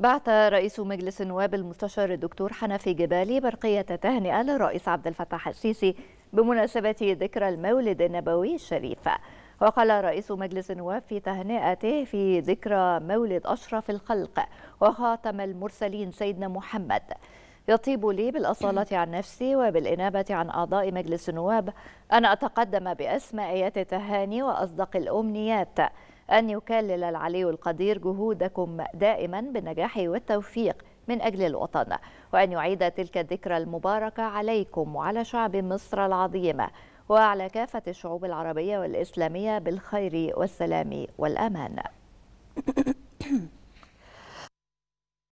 بعث رئيس مجلس النواب المستشار الدكتور حنفي جبالي برقية تهنئة للرئيس عبد الفتاح السيسي بمناسبة ذكرى المولد النبوي الشريف وقال رئيس مجلس النواب في تهنئته في ذكرى مولد أشرف الخلق وخاتم المرسلين سيدنا محمد يطيب لي بالأصالة عن نفسي وبالإنابة عن أعضاء مجلس النواب أن أتقدم بأسمى آيات التهاني وأصدق الأمنيات أن يكلل العلي القدير جهودكم دائما بالنجاح والتوفيق من أجل الوطن وأن يعيد تلك الذكرى المباركة عليكم وعلى شعب مصر العظيمة وعلى كافة الشعوب العربية والإسلامية بالخير والسلام والأمان